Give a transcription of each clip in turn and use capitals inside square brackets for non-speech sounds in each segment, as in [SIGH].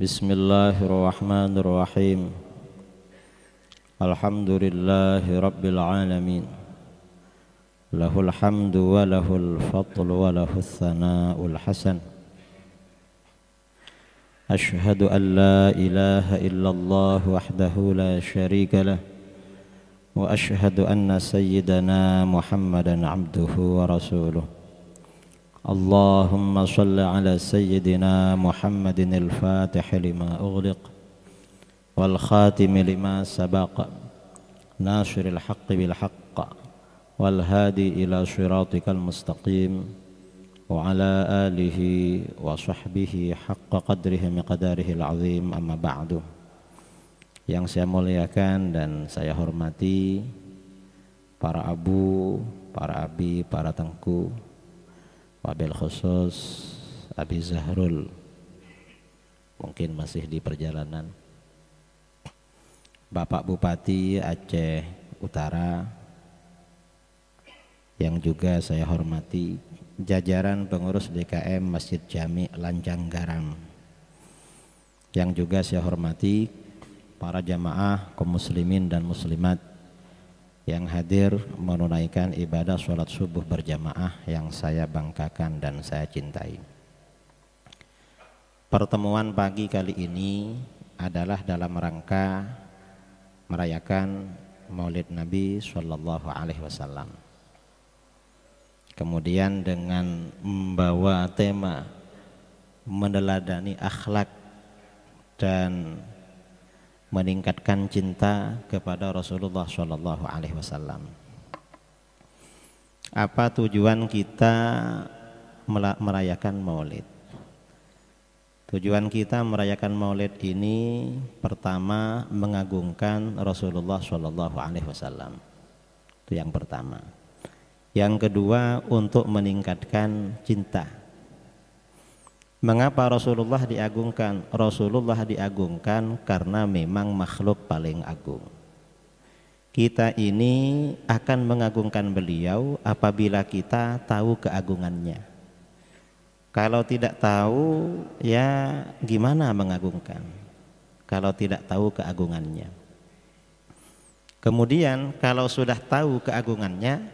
بسم الله الرحمن الرحيم الحمد لله رب العالمين له الحمد وله الفضل وله الثناء الحسن أشهد أن لا إله إلا الله وحده لا شريك له وأشهد أن سيدنا محمدا عبده ورسوله اللهم صل على سيدنا محمد الفاتح لما أغلق والخاتم لما سبق ناشر الحق بالحق والهادي إلى صراطك المستقيم وعلى آله وصحبه حق قدره مقداره العظيم أما بعد yang saya muliakan dan saya hormati para abu, para abi, para tengku, wabil khusus Abi Zahrul mungkin masih di perjalanan Bapak Bupati Aceh Utara yang juga saya hormati jajaran pengurus DKM Masjid Jami Lanjang Garam yang juga saya hormati para jamaah kaum muslimin dan muslimat yang hadir menunaikan ibadah sholat subuh berjamaah yang saya banggakan dan saya cintai. Pertemuan pagi kali ini adalah dalam rangka merayakan Maulid Nabi Shallallahu Alaihi Wasallam. Kemudian dengan membawa tema meneladani akhlak dan meningkatkan cinta kepada Rasulullah Shallallahu Alaihi Wasallam. Apa tujuan kita merayakan Maulid? Tujuan kita merayakan Maulid ini pertama mengagungkan Rasulullah Shallallahu Alaihi Wasallam. Itu yang pertama. Yang kedua untuk meningkatkan cinta Mengapa Rasulullah diagungkan? Rasulullah diagungkan karena memang makhluk paling agung. Kita ini akan mengagungkan beliau apabila kita tahu keagungannya. Kalau tidak tahu, ya gimana mengagungkan? Kalau tidak tahu keagungannya. Kemudian kalau sudah tahu keagungannya,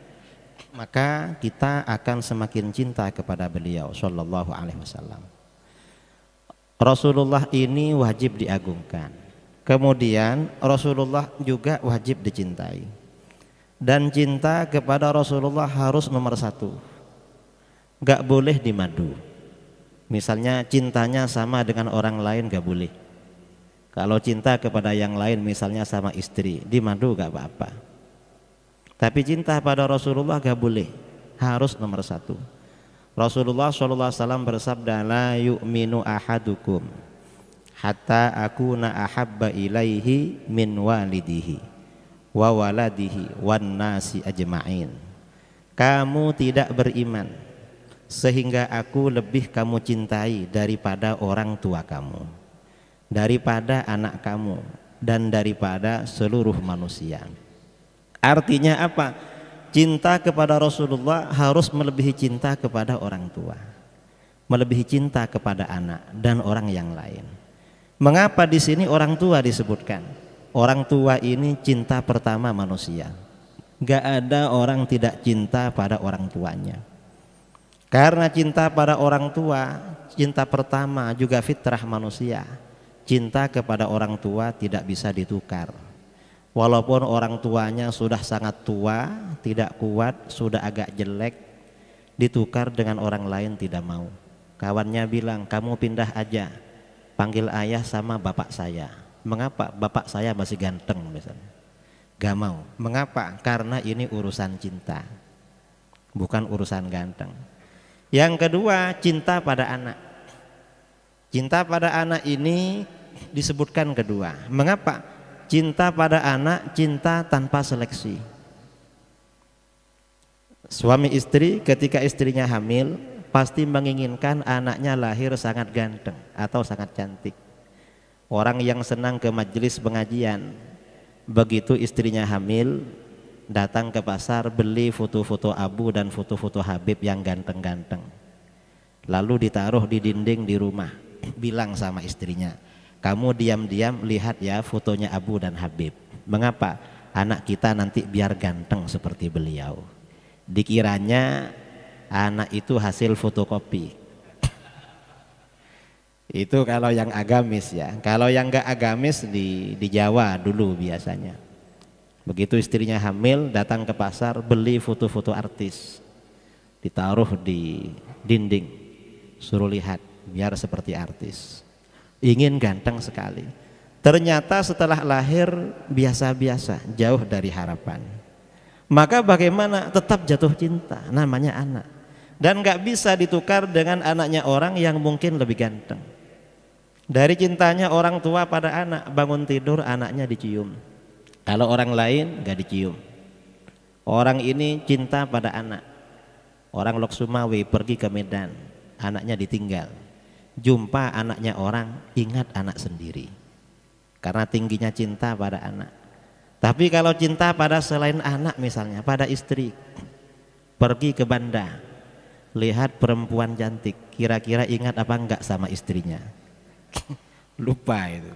maka kita akan semakin cinta kepada beliau sallallahu alaihi wasallam. Rasulullah ini wajib diagungkan. Kemudian Rasulullah juga wajib dicintai. Dan cinta kepada Rasulullah harus nomor satu. Gak boleh dimadu. Misalnya cintanya sama dengan orang lain gak boleh. Kalau cinta kepada yang lain misalnya sama istri, dimadu gak apa-apa. Tapi cinta pada Rasulullah gak boleh, harus nomor satu. Rasulullah Shallallahu Alaihi Wasallam bersabda la yu'minu ahadukum hatta aku na ahabba ilaihi min walidihi wa waladihi wan nasi ajma'in kamu tidak beriman sehingga aku lebih kamu cintai daripada orang tua kamu daripada anak kamu dan daripada seluruh manusia artinya apa cinta kepada Rasulullah harus melebihi cinta kepada orang tua, melebihi cinta kepada anak dan orang yang lain. Mengapa di sini orang tua disebutkan? Orang tua ini cinta pertama manusia. Gak ada orang tidak cinta pada orang tuanya. Karena cinta pada orang tua, cinta pertama juga fitrah manusia. Cinta kepada orang tua tidak bisa ditukar Walaupun orang tuanya sudah sangat tua, tidak kuat, sudah agak jelek, ditukar dengan orang lain tidak mau. Kawannya bilang, kamu pindah aja, panggil ayah sama bapak saya. Mengapa bapak saya masih ganteng misalnya? Gak mau. Mengapa? Karena ini urusan cinta, bukan urusan ganteng. Yang kedua, cinta pada anak. Cinta pada anak ini disebutkan kedua. Mengapa? cinta pada anak, cinta tanpa seleksi. Suami istri ketika istrinya hamil pasti menginginkan anaknya lahir sangat ganteng atau sangat cantik. Orang yang senang ke majelis pengajian, begitu istrinya hamil, datang ke pasar beli foto-foto Abu dan foto-foto Habib yang ganteng-ganteng. Lalu ditaruh di dinding di rumah, bilang sama istrinya, kamu diam-diam lihat ya fotonya Abu dan Habib. Mengapa? Anak kita nanti biar ganteng seperti beliau. Dikiranya anak itu hasil fotokopi. Itu kalau yang agamis ya. Kalau yang gak agamis di, di Jawa dulu biasanya. Begitu istrinya hamil datang ke pasar beli foto-foto artis. Ditaruh di dinding. Suruh lihat biar seperti artis ingin ganteng sekali. Ternyata setelah lahir biasa-biasa, jauh dari harapan. Maka bagaimana tetap jatuh cinta, namanya anak. Dan gak bisa ditukar dengan anaknya orang yang mungkin lebih ganteng. Dari cintanya orang tua pada anak, bangun tidur anaknya dicium. Kalau orang lain gak dicium. Orang ini cinta pada anak. Orang Loksumawi pergi ke Medan, anaknya ditinggal jumpa anaknya orang, ingat anak sendiri. Karena tingginya cinta pada anak. Tapi kalau cinta pada selain anak misalnya, pada istri, pergi ke banda lihat perempuan cantik, kira-kira ingat apa enggak sama istrinya. [LAUGHS] Lupa itu.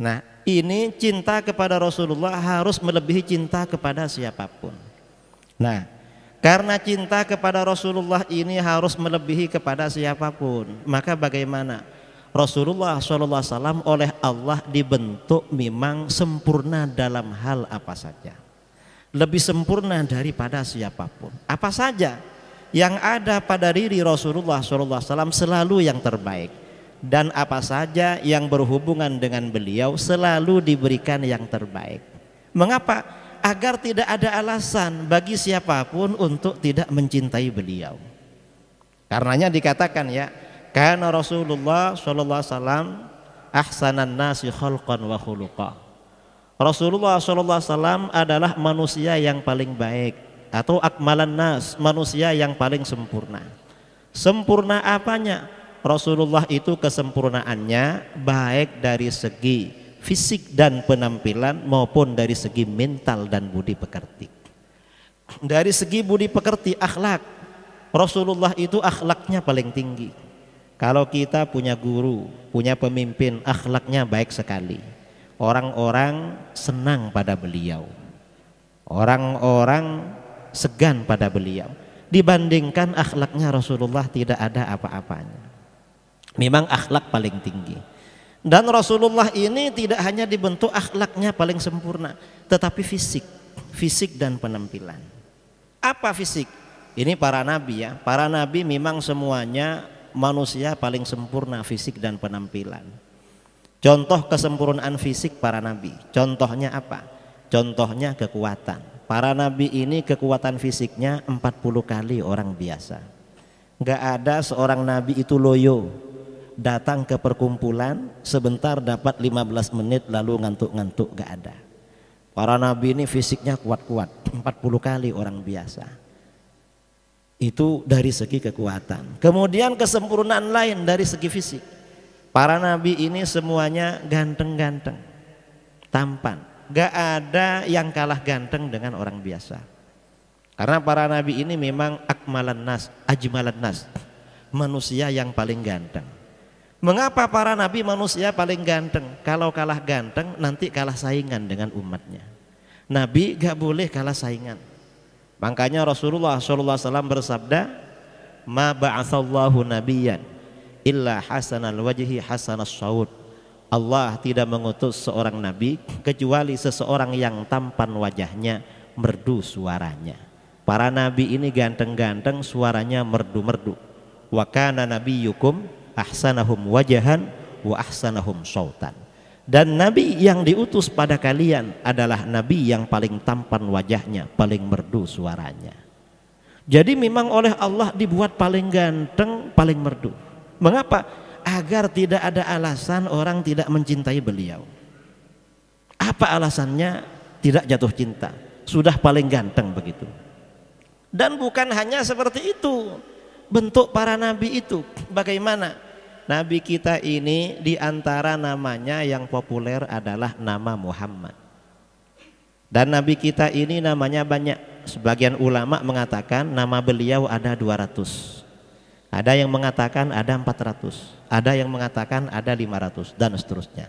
Nah, ini cinta kepada Rasulullah harus melebihi cinta kepada siapapun. Nah, karena cinta kepada Rasulullah ini harus melebihi kepada siapapun. Maka bagaimana? Rasulullah Shallallahu Alaihi Wasallam oleh Allah dibentuk memang sempurna dalam hal apa saja. Lebih sempurna daripada siapapun. Apa saja yang ada pada diri Rasulullah Shallallahu Alaihi Wasallam selalu yang terbaik. Dan apa saja yang berhubungan dengan beliau selalu diberikan yang terbaik. Mengapa? agar tidak ada alasan bagi siapapun untuk tidak mencintai beliau. Karenanya dikatakan ya, karena Rasulullah Shallallahu Alaihi Wasallam ahsanan nasi khalqan wa khuluqa. Rasulullah Shallallahu Alaihi Wasallam adalah manusia yang paling baik atau akmalan nas, manusia yang paling sempurna. Sempurna apanya? Rasulullah itu kesempurnaannya baik dari segi fisik dan penampilan maupun dari segi mental dan budi pekerti. Dari segi budi pekerti akhlak, Rasulullah itu akhlaknya paling tinggi. Kalau kita punya guru, punya pemimpin, akhlaknya baik sekali. Orang-orang senang pada beliau. Orang-orang segan pada beliau. Dibandingkan akhlaknya Rasulullah tidak ada apa-apanya. Memang akhlak paling tinggi. Dan Rasulullah ini tidak hanya dibentuk akhlaknya paling sempurna, tetapi fisik, fisik dan penampilan. Apa fisik? Ini para nabi ya. Para nabi memang semuanya manusia paling sempurna fisik dan penampilan. Contoh kesempurnaan fisik para nabi. Contohnya apa? Contohnya kekuatan. Para nabi ini kekuatan fisiknya 40 kali orang biasa. Gak ada seorang nabi itu loyo, datang ke perkumpulan sebentar dapat 15 menit lalu ngantuk-ngantuk gak ada para nabi ini fisiknya kuat-kuat 40 kali orang biasa itu dari segi kekuatan kemudian kesempurnaan lain dari segi fisik para nabi ini semuanya ganteng-ganteng tampan gak ada yang kalah ganteng dengan orang biasa karena para nabi ini memang akmalan nas ajmalan nas manusia yang paling ganteng Mengapa para nabi manusia paling ganteng? Kalau kalah ganteng nanti kalah saingan dengan umatnya. Nabi gak boleh kalah saingan. Makanya Rasulullah SAW bersabda, "Ma ba'atsallahu nabiyan illa hasanal wajhi hasanas saud." Allah tidak mengutus seorang nabi kecuali seseorang yang tampan wajahnya, merdu suaranya. Para nabi ini ganteng-ganteng, suaranya merdu-merdu. Wakana nabi yukum ahsanahum wajahan wa ahsanahum sultan. dan nabi yang diutus pada kalian adalah nabi yang paling tampan wajahnya paling merdu suaranya jadi memang oleh Allah dibuat paling ganteng paling merdu mengapa agar tidak ada alasan orang tidak mencintai beliau apa alasannya tidak jatuh cinta sudah paling ganteng begitu dan bukan hanya seperti itu bentuk para nabi itu bagaimana Nabi kita ini di antara namanya yang populer adalah nama Muhammad. Dan Nabi kita ini namanya banyak. Sebagian ulama mengatakan nama beliau ada 200. Ada yang mengatakan ada 400. Ada yang mengatakan ada 500 dan seterusnya.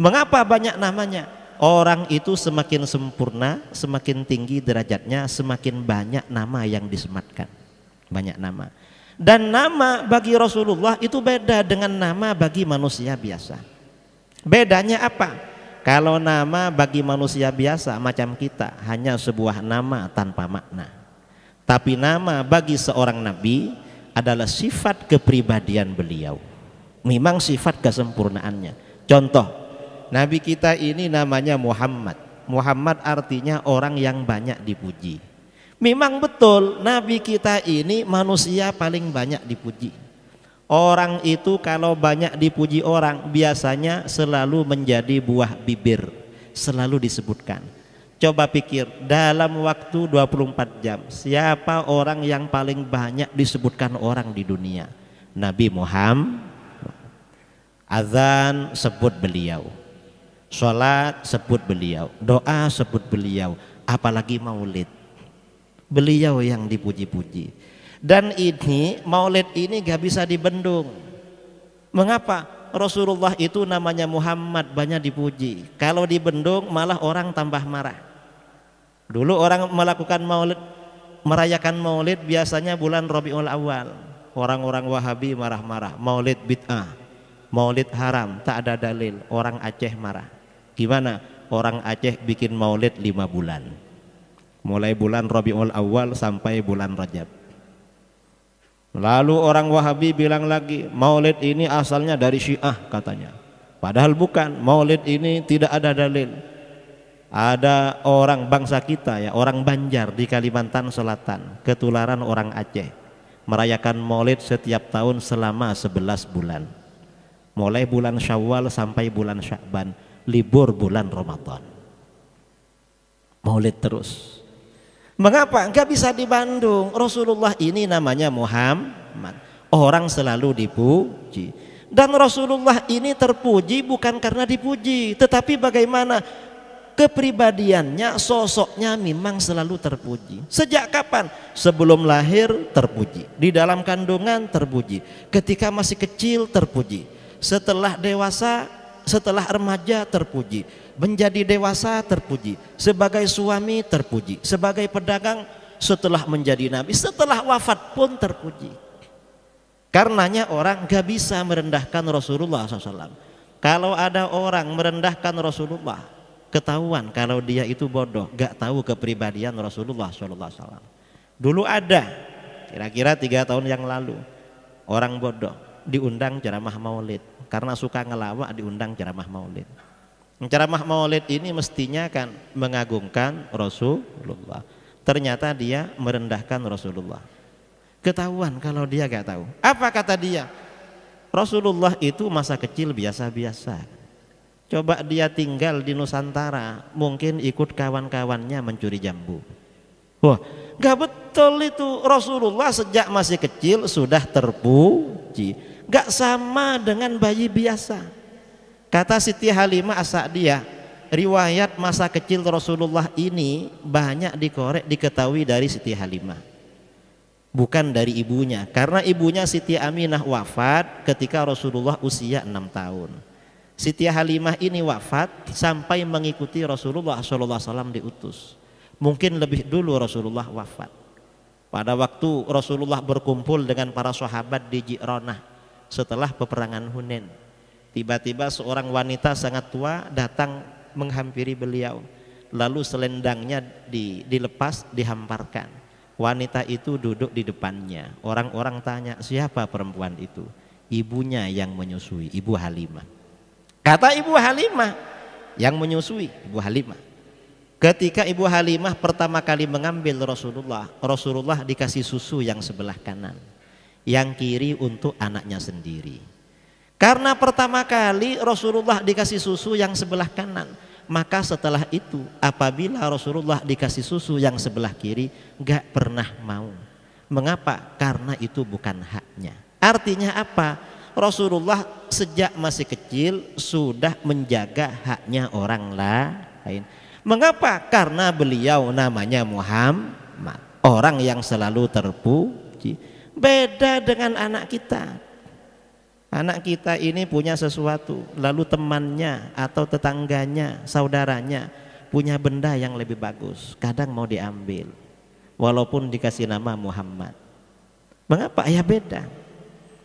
Mengapa banyak namanya? Orang itu semakin sempurna, semakin tinggi derajatnya, semakin banyak nama yang disematkan. Banyak nama. Dan nama bagi Rasulullah itu beda dengan nama bagi manusia biasa. Bedanya apa? Kalau nama bagi manusia biasa macam kita hanya sebuah nama tanpa makna. Tapi nama bagi seorang nabi adalah sifat kepribadian beliau. Memang sifat kesempurnaannya. Contoh, nabi kita ini namanya Muhammad. Muhammad artinya orang yang banyak dipuji. Memang betul Nabi kita ini manusia paling banyak dipuji. Orang itu kalau banyak dipuji orang biasanya selalu menjadi buah bibir, selalu disebutkan. Coba pikir dalam waktu 24 jam siapa orang yang paling banyak disebutkan orang di dunia? Nabi Muhammad. Azan sebut beliau. sholat sebut beliau, doa sebut beliau, apalagi maulid Beliau yang dipuji-puji. Dan ini maulid ini gak bisa dibendung. Mengapa? Rasulullah itu namanya Muhammad banyak dipuji. Kalau dibendung malah orang tambah marah. Dulu orang melakukan maulid merayakan maulid biasanya bulan Rabiul Awal. Orang-orang Wahabi marah-marah, maulid bid'ah, maulid haram, tak ada dalil. Orang Aceh marah. Gimana? Orang Aceh bikin maulid lima bulan mulai bulan Rabiul Awal sampai bulan Rajab. Lalu orang Wahabi bilang lagi, Maulid ini asalnya dari Syiah katanya. Padahal bukan, Maulid ini tidak ada dalil. Ada orang bangsa kita ya, orang Banjar di Kalimantan Selatan, ketularan orang Aceh. Merayakan Maulid setiap tahun selama 11 bulan. Mulai bulan Syawal sampai bulan Sya'ban. libur bulan Ramadan. Maulid terus Mengapa? Enggak bisa di Bandung. Rasulullah ini namanya Muhammad. Orang selalu dipuji. Dan Rasulullah ini terpuji bukan karena dipuji, tetapi bagaimana kepribadiannya, sosoknya memang selalu terpuji. Sejak kapan? Sebelum lahir terpuji, di dalam kandungan terpuji, ketika masih kecil terpuji, setelah dewasa setelah remaja terpuji, menjadi dewasa terpuji, sebagai suami terpuji, sebagai pedagang setelah menjadi nabi, setelah wafat pun terpuji. Karenanya orang gak bisa merendahkan Rasulullah SAW. Kalau ada orang merendahkan Rasulullah, ketahuan kalau dia itu bodoh, gak tahu kepribadian Rasulullah SAW. Dulu ada, kira-kira tiga tahun yang lalu, orang bodoh diundang ceramah maulid karena suka ngelawak diundang ceramah maulid. Ceramah maulid ini mestinya kan mengagungkan Rasulullah. Ternyata dia merendahkan Rasulullah. Ketahuan kalau dia gak tahu. Apa kata dia? Rasulullah itu masa kecil biasa-biasa. Coba dia tinggal di Nusantara, mungkin ikut kawan-kawannya mencuri jambu. Wah, gak betul itu Rasulullah sejak masih kecil sudah terpuji Gak sama dengan bayi biasa. Kata Siti Halimah as riwayat masa kecil Rasulullah ini banyak dikorek diketahui dari Siti Halimah. Bukan dari ibunya, karena ibunya Siti Aminah wafat ketika Rasulullah usia enam tahun. Siti Halimah ini wafat sampai mengikuti Rasulullah SAW diutus. Mungkin lebih dulu Rasulullah wafat. Pada waktu Rasulullah berkumpul dengan para sahabat di Jironah setelah peperangan Hunain. Tiba-tiba seorang wanita sangat tua datang menghampiri beliau. Lalu selendangnya dilepas, dihamparkan. Wanita itu duduk di depannya. Orang-orang tanya, siapa perempuan itu? Ibunya yang menyusui, Ibu Halimah. Kata Ibu Halimah, yang menyusui Ibu Halimah. Ketika Ibu Halimah pertama kali mengambil Rasulullah, Rasulullah dikasih susu yang sebelah kanan yang kiri untuk anaknya sendiri. Karena pertama kali Rasulullah dikasih susu yang sebelah kanan, maka setelah itu apabila Rasulullah dikasih susu yang sebelah kiri, gak pernah mau. Mengapa? Karena itu bukan haknya. Artinya apa? Rasulullah sejak masih kecil sudah menjaga haknya orang lain. Mengapa? Karena beliau namanya Muhammad, orang yang selalu terpuji. Beda dengan anak kita. Anak kita ini punya sesuatu, lalu temannya atau tetangganya, saudaranya punya benda yang lebih bagus, kadang mau diambil. Walaupun dikasih nama Muhammad. Mengapa? Ya beda.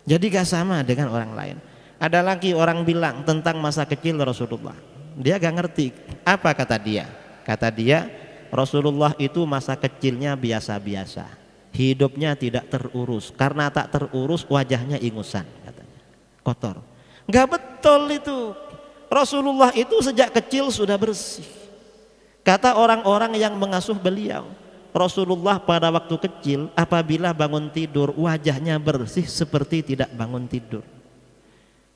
Jadi gak sama dengan orang lain. Ada lagi orang bilang tentang masa kecil Rasulullah. Dia gak ngerti apa kata dia. Kata dia, Rasulullah itu masa kecilnya biasa-biasa hidupnya tidak terurus karena tak terurus wajahnya ingusan katanya kotor nggak betul itu Rasulullah itu sejak kecil sudah bersih kata orang-orang yang mengasuh beliau Rasulullah pada waktu kecil apabila bangun tidur wajahnya bersih seperti tidak bangun tidur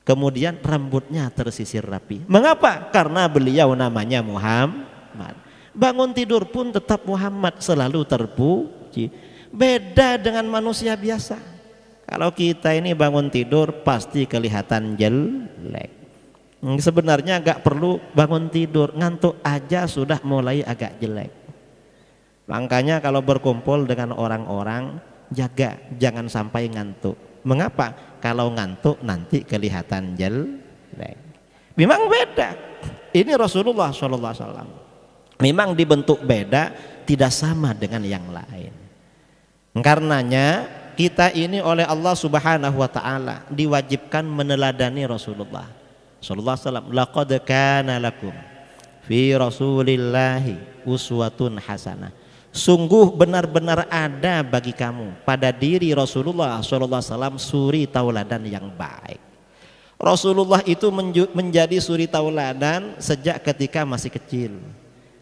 kemudian rambutnya tersisir rapi mengapa karena beliau namanya Muhammad bangun tidur pun tetap Muhammad selalu terpuji Beda dengan manusia biasa. Kalau kita ini bangun tidur pasti kelihatan jelek. Hmm, sebenarnya nggak perlu bangun tidur, ngantuk aja sudah mulai agak jelek. Makanya kalau berkumpul dengan orang-orang jaga jangan sampai ngantuk. Mengapa? Kalau ngantuk nanti kelihatan jelek. Memang beda. Ini Rasulullah SAW. Memang dibentuk beda, tidak sama dengan yang lain. Karenanya kita ini oleh Allah Subhanahu wa taala diwajibkan meneladani Rasulullah Rasulullah alaihi wasallam laqad kana lakum fi rasulillahi uswatun hasanah sungguh benar-benar ada bagi kamu pada diri Rasulullah sallallahu alaihi wasallam suri tauladan yang baik Rasulullah itu menjadi suri tauladan sejak ketika masih kecil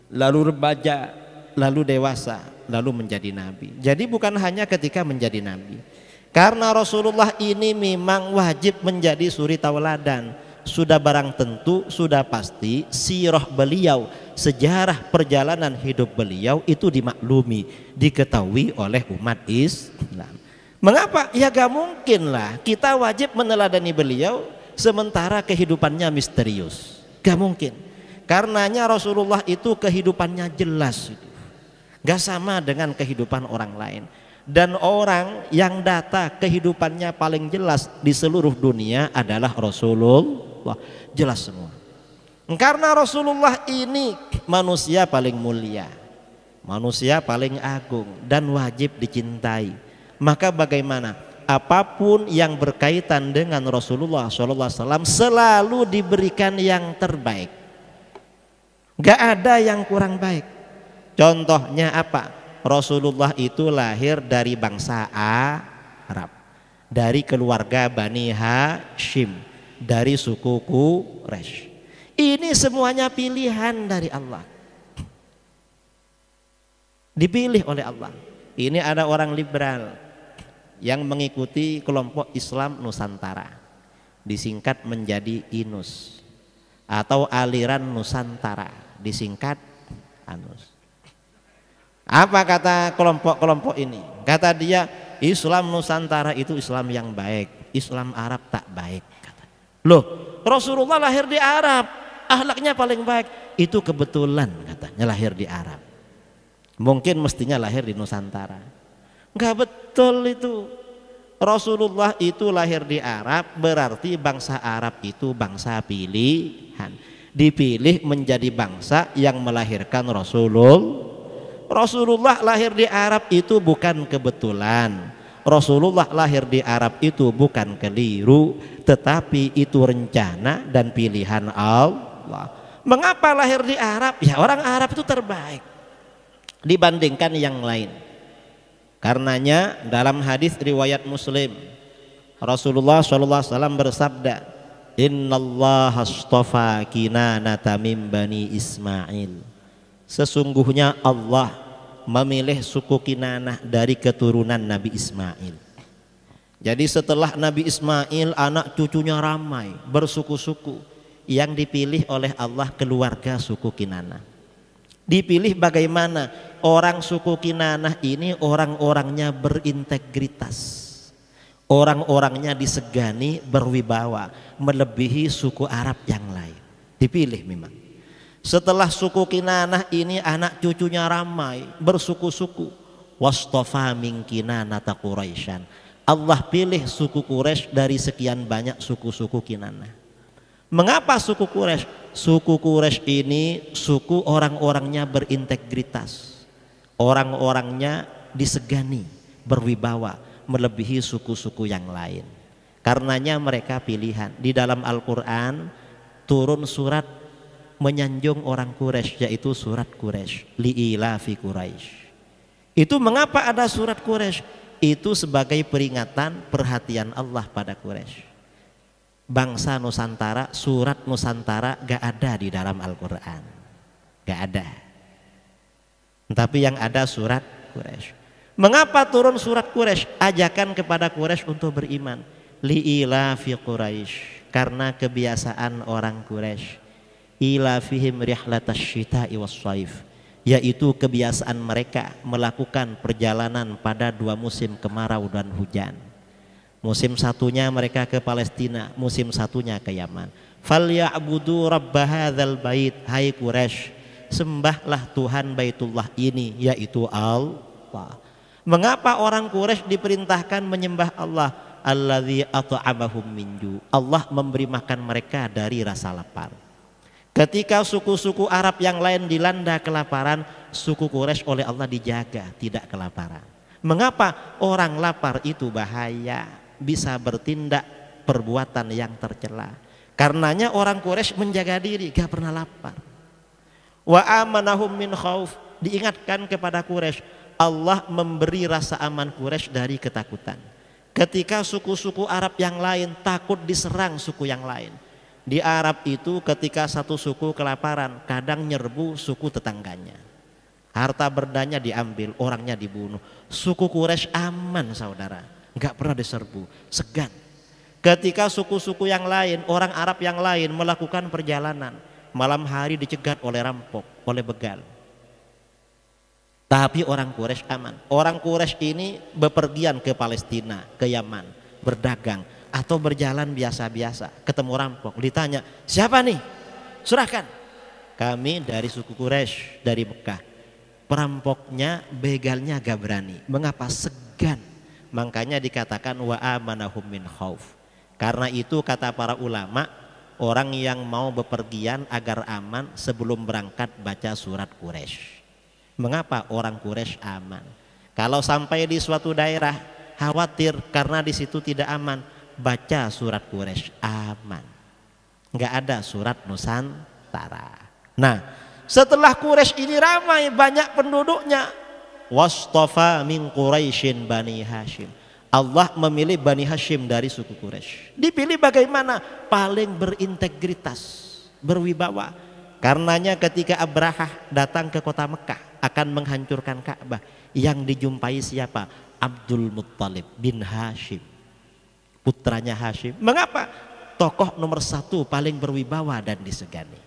lalu remaja lalu dewasa lalu menjadi nabi. Jadi bukan hanya ketika menjadi nabi. Karena Rasulullah ini memang wajib menjadi suri tauladan. Sudah barang tentu, sudah pasti sirah beliau, sejarah perjalanan hidup beliau itu dimaklumi, diketahui oleh umat Islam. Mengapa? Ya gak mungkin lah kita wajib meneladani beliau sementara kehidupannya misterius. Gak mungkin. Karenanya Rasulullah itu kehidupannya jelas. Gak sama dengan kehidupan orang lain. Dan orang yang data kehidupannya paling jelas di seluruh dunia adalah Rasulullah. Jelas semua. Karena Rasulullah ini manusia paling mulia. Manusia paling agung dan wajib dicintai. Maka bagaimana? apapun yang berkaitan dengan Rasulullah SAW selalu diberikan yang terbaik. Gak ada yang kurang baik. Contohnya apa? Rasulullah itu lahir dari bangsa Arab, dari keluarga Bani Hashim, dari suku Quraisy. Ini semuanya pilihan dari Allah. Dipilih oleh Allah. Ini ada orang liberal yang mengikuti kelompok Islam Nusantara. Disingkat menjadi INUS atau aliran Nusantara, disingkat ANUS apa kata kelompok-kelompok ini? Kata dia, Islam Nusantara itu Islam yang baik, Islam Arab tak baik. Kata. Loh, Rasulullah lahir di Arab, ahlaknya paling baik. Itu kebetulan katanya lahir di Arab. Mungkin mestinya lahir di Nusantara. Enggak betul itu. Rasulullah itu lahir di Arab, berarti bangsa Arab itu bangsa pilihan. Dipilih menjadi bangsa yang melahirkan Rasulullah Rasulullah lahir di Arab itu bukan kebetulan. Rasulullah lahir di Arab itu bukan keliru, tetapi itu rencana dan pilihan Allah. Mengapa lahir di Arab? Ya orang Arab itu terbaik dibandingkan yang lain. Karenanya dalam hadis riwayat Muslim Rasulullah SAW bersabda, Inna Allah astofa kinanata min bani Ismail Sesungguhnya Allah memilih suku Kinanah dari keturunan Nabi Ismail. Jadi setelah Nabi Ismail anak cucunya ramai bersuku-suku yang dipilih oleh Allah keluarga suku Kinanah. Dipilih bagaimana orang suku Kinanah ini orang-orangnya berintegritas. Orang-orangnya disegani berwibawa melebihi suku Arab yang lain. Dipilih memang. Setelah suku Kinanah ini anak cucunya ramai, bersuku-suku. Wastofa min Kinanata Quraisyan. Allah pilih suku Quraisy dari sekian banyak suku-suku Kinanah. Mengapa suku Quraisy? Suku Quraisy ini suku orang-orangnya berintegritas. Orang-orangnya disegani, berwibawa, melebihi suku-suku yang lain. Karenanya mereka pilihan. Di dalam Al-Qur'an turun surat menyanjung orang Quraisy yaitu surat Quraisy liilafi Quraisy. Itu mengapa ada surat Quraisy? Itu sebagai peringatan perhatian Allah pada Quraisy. Bangsa Nusantara, surat Nusantara gak ada di dalam Al-Qur'an. Gak ada. Tapi yang ada surat Quraisy. Mengapa turun surat Quraisy? Ajakan kepada Quraisy untuk beriman. Liilafi Quraisy karena kebiasaan orang Quraisy ila fihim rihlatash syita'i was-saif yaitu kebiasaan mereka melakukan perjalanan pada dua musim kemarau dan hujan. Musim satunya mereka ke Palestina, musim satunya ke Yaman. Falyabudu rabb hadzal bait, hai Quraisy, sembahlah Tuhan Baitullah ini yaitu Allah. Mengapa orang Quraisy diperintahkan menyembah Allah? Allazi at'amahum minju. Allah memberi makan mereka dari rasa lapar. Ketika suku-suku Arab yang lain dilanda kelaparan, suku Quraisy oleh Allah dijaga tidak kelaparan. Mengapa orang lapar itu bahaya, bisa bertindak perbuatan yang tercela. Karenanya orang Quraisy menjaga diri, gak pernah lapar. Wa amanahum min khauf, diingatkan kepada Quraisy, Allah memberi rasa aman Quraisy dari ketakutan. Ketika suku-suku Arab yang lain takut diserang suku yang lain, di Arab itu ketika satu suku kelaparan, kadang nyerbu suku tetangganya. Harta berdanya diambil, orangnya dibunuh. Suku Quraisy aman saudara, nggak pernah diserbu, segan. Ketika suku-suku yang lain, orang Arab yang lain melakukan perjalanan, malam hari dicegat oleh rampok, oleh begal. Tapi orang Quraisy aman. Orang Quraisy ini bepergian ke Palestina, ke Yaman, berdagang, atau berjalan biasa-biasa ketemu rampok ditanya siapa nih serahkan kami dari suku Quraisy dari Mekah perampoknya begalnya agak berani mengapa segan makanya dikatakan wa amanahum min khauf karena itu kata para ulama orang yang mau bepergian agar aman sebelum berangkat baca surat Quraisy mengapa orang Quraisy aman kalau sampai di suatu daerah khawatir karena di situ tidak aman baca surat Quraisy aman. Enggak ada surat Nusantara. Nah, setelah Quraisy ini ramai banyak penduduknya. Wastafa min Quraisyin Bani Hashim. Allah memilih Bani Hashim dari suku Quraisy. Dipilih bagaimana? Paling berintegritas, berwibawa. Karenanya ketika Abrahah datang ke kota Mekah akan menghancurkan Ka'bah, yang dijumpai siapa? Abdul Muttalib bin Hashim putranya Hashim. Mengapa? Tokoh nomor satu paling berwibawa dan disegani.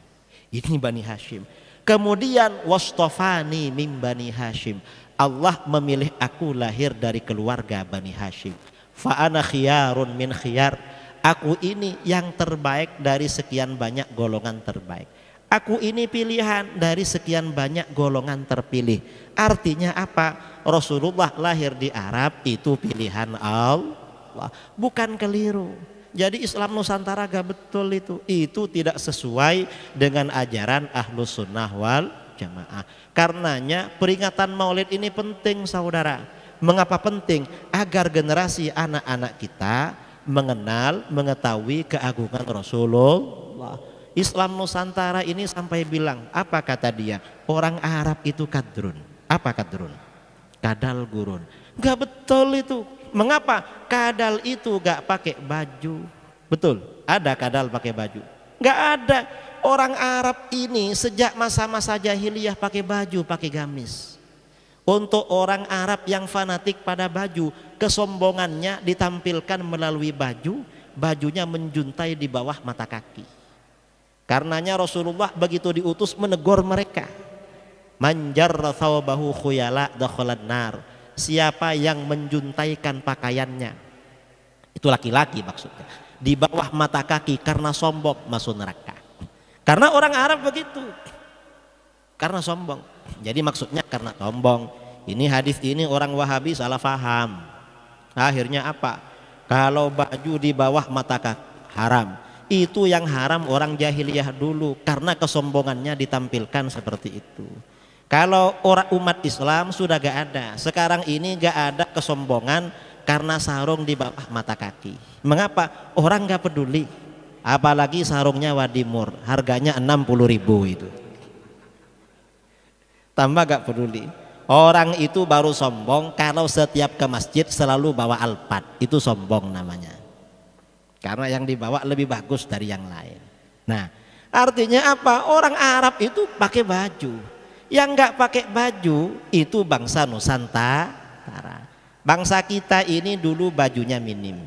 Ini Bani Hashim. Kemudian wastofani mim Bani Hashim. Allah memilih aku lahir dari keluarga Bani Hashim. Fa'ana khiyarun min khiyar. Aku ini yang terbaik dari sekian banyak golongan terbaik. Aku ini pilihan dari sekian banyak golongan terpilih. Artinya apa? Rasulullah lahir di Arab itu pilihan Allah. Allah. Bukan keliru. Jadi Islam Nusantara gak betul itu. Itu tidak sesuai dengan ajaran Ahlus Sunnah wal Jamaah. Karenanya peringatan maulid ini penting saudara. Mengapa penting? Agar generasi anak-anak kita mengenal, mengetahui keagungan Rasulullah. Islam Nusantara ini sampai bilang, apa kata dia? Orang Arab itu kadrun. Apa kadrun? Kadal gurun. Gak betul itu. Mengapa? Kadal itu gak pakai baju. Betul, ada kadal pakai baju. Gak ada. Orang Arab ini sejak masa-masa jahiliyah pakai baju, pakai gamis. Untuk orang Arab yang fanatik pada baju, kesombongannya ditampilkan melalui baju, bajunya menjuntai di bawah mata kaki. Karenanya Rasulullah begitu diutus menegur mereka. Manjar thawbahu khuyala dakhalan nar siapa yang menjuntaikan pakaiannya. Itu laki-laki maksudnya. Di bawah mata kaki karena sombong masuk neraka. Karena orang Arab begitu. Karena sombong. Jadi maksudnya karena sombong. Ini hadis ini orang Wahabi salah faham. Akhirnya apa? Kalau baju di bawah mata kaki haram. Itu yang haram orang jahiliyah dulu karena kesombongannya ditampilkan seperti itu. Kalau orang umat Islam sudah gak ada. Sekarang ini gak ada kesombongan karena sarung di bawah mata kaki. Mengapa? Orang gak peduli. Apalagi sarungnya Wadimur, harganya 60 ribu itu. Tambah gak peduli. Orang itu baru sombong kalau setiap ke masjid selalu bawa alpat. Itu sombong namanya. Karena yang dibawa lebih bagus dari yang lain. Nah, artinya apa? Orang Arab itu pakai baju yang nggak pakai baju itu bangsa Nusantara. Bangsa kita ini dulu bajunya minim.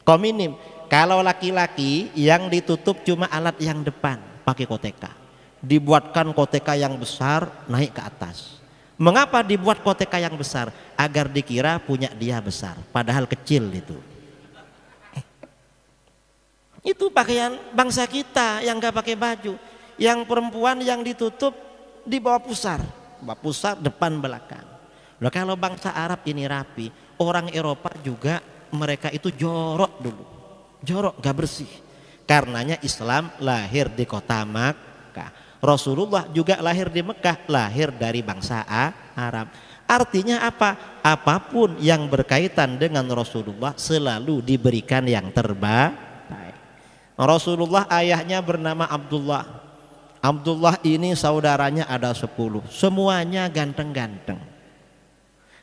Kok minim? Kalau laki-laki yang ditutup cuma alat yang depan pakai koteka. Dibuatkan koteka yang besar naik ke atas. Mengapa dibuat koteka yang besar? Agar dikira punya dia besar, padahal kecil itu. Itu pakaian bangsa kita yang nggak pakai baju. Yang perempuan yang ditutup di bawah pusar, bawah pusar depan belakang. Loh kalau bangsa Arab ini rapi, orang Eropa juga mereka itu jorok dulu. Jorok, gak bersih. Karenanya Islam lahir di kota Makkah. Rasulullah juga lahir di Mekah, lahir dari bangsa Arab. Artinya apa? Apapun yang berkaitan dengan Rasulullah selalu diberikan yang terbaik. Rasulullah ayahnya bernama Abdullah Abdullah ini saudaranya ada sepuluh Semuanya ganteng-ganteng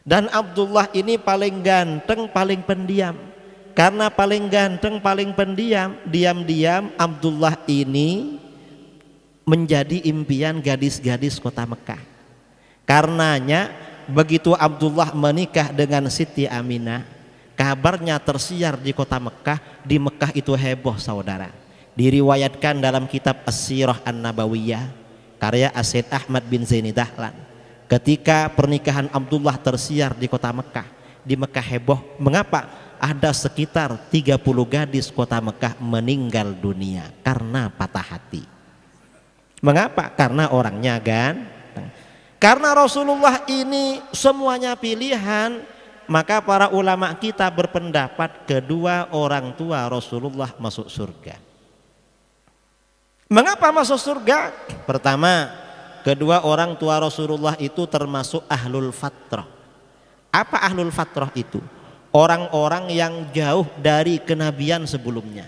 Dan Abdullah ini paling ganteng, paling pendiam Karena paling ganteng, paling pendiam Diam-diam Abdullah ini Menjadi impian gadis-gadis kota Mekah Karenanya begitu Abdullah menikah dengan Siti Aminah Kabarnya tersiar di kota Mekah Di Mekah itu heboh saudara diriwayatkan dalam kitab As-Sirah An-Nabawiyah karya Asyid Ahmad bin Zaini Dahlan ketika pernikahan Abdullah tersiar di kota Mekah di Mekah heboh mengapa ada sekitar 30 gadis kota Mekah meninggal dunia karena patah hati mengapa karena orangnya kan karena Rasulullah ini semuanya pilihan maka para ulama kita berpendapat kedua orang tua Rasulullah masuk surga Mengapa masuk surga? Pertama, kedua orang tua Rasulullah itu termasuk ahlul fatrah. Apa ahlul fatrah itu? Orang-orang yang jauh dari kenabian sebelumnya.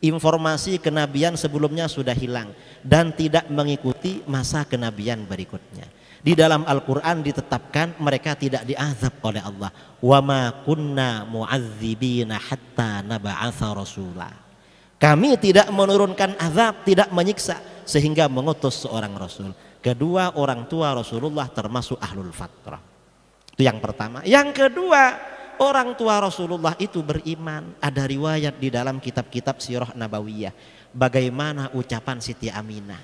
Informasi kenabian sebelumnya sudah hilang dan tidak mengikuti masa kenabian berikutnya. Di dalam Al-Qur'an ditetapkan mereka tidak diazab oleh Allah. Wa ma kunna mu'adzibina hatta naba'atha rasulah kami tidak menurunkan azab, tidak menyiksa sehingga mengutus seorang rasul. Kedua, orang tua Rasulullah termasuk ahlul fatrah. Itu yang pertama. Yang kedua, orang tua Rasulullah itu beriman. Ada riwayat di dalam kitab-kitab sirah nabawiyah bagaimana ucapan Siti Aminah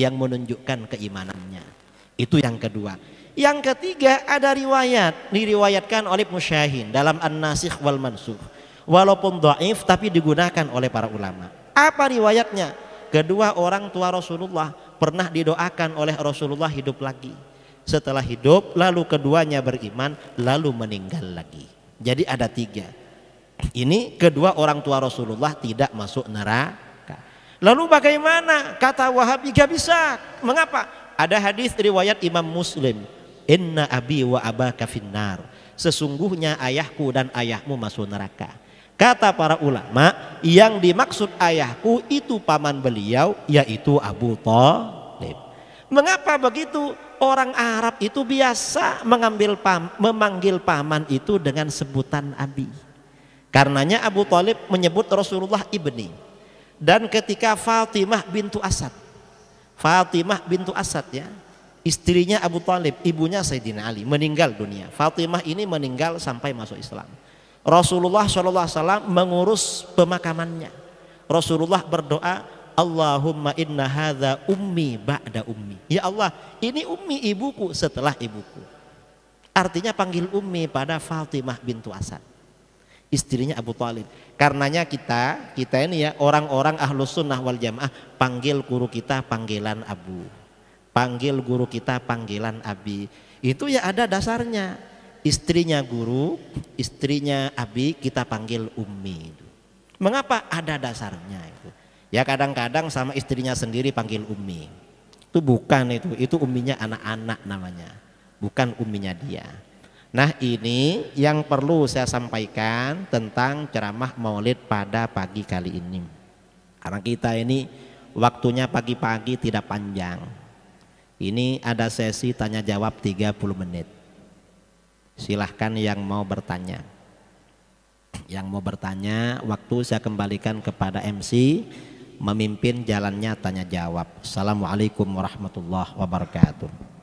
yang menunjukkan keimanannya. Itu yang kedua. Yang ketiga ada riwayat diriwayatkan oleh Musyahin dalam An-Nasikh wal Mansukh walaupun do'if tapi digunakan oleh para ulama. Apa riwayatnya? Kedua orang tua Rasulullah pernah didoakan oleh Rasulullah hidup lagi. Setelah hidup lalu keduanya beriman lalu meninggal lagi. Jadi ada tiga. Ini kedua orang tua Rasulullah tidak masuk neraka. Lalu bagaimana? Kata Wahabi gak bisa. Mengapa? Ada hadis riwayat Imam Muslim. Inna abi wa abaka finnar. Sesungguhnya ayahku dan ayahmu masuk neraka. Kata para ulama, yang dimaksud ayahku itu paman beliau yaitu Abu Talib. Mengapa begitu? Orang Arab itu biasa mengambil pam, memanggil paman itu dengan sebutan abi. Karenanya Abu Talib menyebut Rasulullah ibni. Dan ketika Fatimah bintu Asad, Fatimah bintu Asad ya, istrinya Abu Talib, ibunya Sayyidina Ali meninggal dunia. Fatimah ini meninggal sampai masuk Islam. Rasulullah SAW mengurus pemakamannya. Rasulullah berdoa, Allahumma inna hada ummi ba'da ummi. Ya Allah, ini ummi ibuku setelah ibuku. Artinya panggil ummi pada Fatimah bintu Asad. Istrinya Abu Talib. Karenanya kita, kita ini ya orang-orang ahlus sunnah wal jamaah panggil guru kita panggilan Abu. Panggil guru kita panggilan Abi. Itu ya ada dasarnya istrinya guru, istrinya abi kita panggil ummi. Mengapa ada dasarnya itu? Ya kadang-kadang sama istrinya sendiri panggil ummi. Itu bukan itu, itu umminya anak-anak namanya. Bukan umminya dia. Nah ini yang perlu saya sampaikan tentang ceramah maulid pada pagi kali ini. Karena kita ini waktunya pagi-pagi tidak panjang. Ini ada sesi tanya jawab 30 menit. Silahkan yang mau bertanya. Yang mau bertanya, waktu saya kembalikan kepada MC memimpin jalannya tanya jawab. Assalamualaikum warahmatullahi wabarakatuh.